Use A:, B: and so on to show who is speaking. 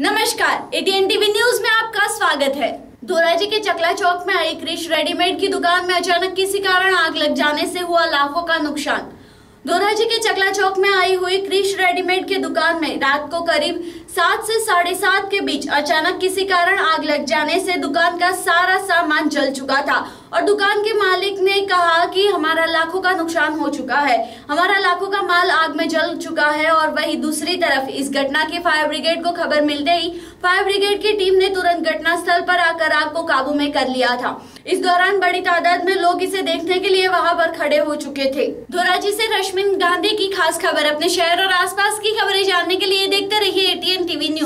A: नमस्कार ATN TV news में आपका स्वागत है धोराजी के चकला चौक में आई कृषि रेडीमेड की दुकान में अचानक किसी कारण आग लग जाने से हुआ लाखों का नुकसान धोराजी के चकला चौक में आई हुई कृषि रेडीमेड की दुकान में रात को करीब सात से साढ़े सात के बीच अचानक किसी कारण आग लग जाने से दुकान का सारा सामान जल चुका था और दुकान के मालिक ने कहा कि हमारा लाखों का नुकसान हो चुका है हमारा लाखों का माल जल चुका है और वहीं दूसरी तरफ इस घटना के फायर ब्रिगेड को खबर मिलते ही फायर ब्रिगेड की टीम ने तुरंत घटना स्थल पर आकर आग को काबू में कर लिया था इस दौरान बड़ी तादाद में लोग इसे देखने के लिए वहाँ पर खड़े हो चुके थे धोराजी से रश्मि गांधी की खास खबर अपने शहर और आसपास की खबरें जानने के लिए देखते रहिए एटीएन टीवी न्यूज